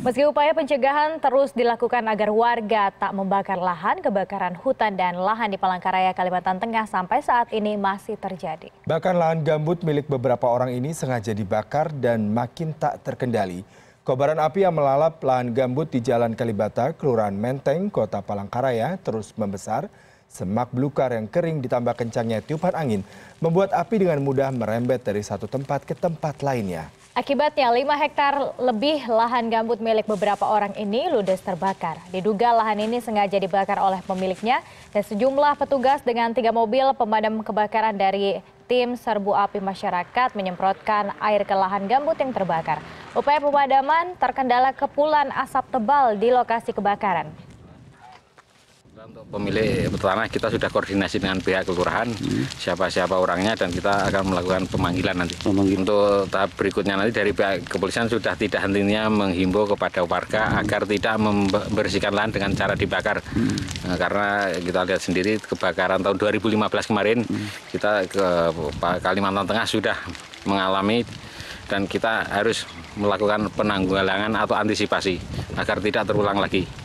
Meski upaya pencegahan terus dilakukan agar warga tak membakar lahan, kebakaran hutan dan lahan di Palangkaraya, Kalimantan Tengah sampai saat ini masih terjadi. Bahkan lahan gambut milik beberapa orang ini sengaja dibakar dan makin tak terkendali. Kobaran api yang melalap lahan gambut di Jalan Kalibata, Kelurahan Menteng, Kota Palangkaraya terus membesar. Semak belukar yang kering ditambah kencangnya tiupan angin membuat api dengan mudah merembet dari satu tempat ke tempat lainnya. Akibatnya 5 hektar lebih lahan gambut milik beberapa orang ini ludes terbakar. Diduga lahan ini sengaja dibakar oleh pemiliknya dan sejumlah petugas dengan tiga mobil pemadam kebakaran dari tim serbu api masyarakat menyemprotkan air ke lahan gambut yang terbakar. Upaya pemadaman terkendala kepulan asap tebal di lokasi kebakaran untuk pemilik tanah kita sudah koordinasi dengan pihak kelurahan siapa-siapa hmm. orangnya dan kita akan melakukan pemanggilan nanti. Pemanggilan. Untuk tahap berikutnya nanti dari pihak kepolisian sudah tidak hentinya menghimbau kepada warga hmm. agar tidak membersihkan lahan dengan cara dibakar. Hmm. Nah, karena kita lihat sendiri kebakaran tahun 2015 kemarin hmm. kita ke Kalimantan Tengah sudah mengalami dan kita harus melakukan penanggulangan atau antisipasi agar tidak terulang lagi.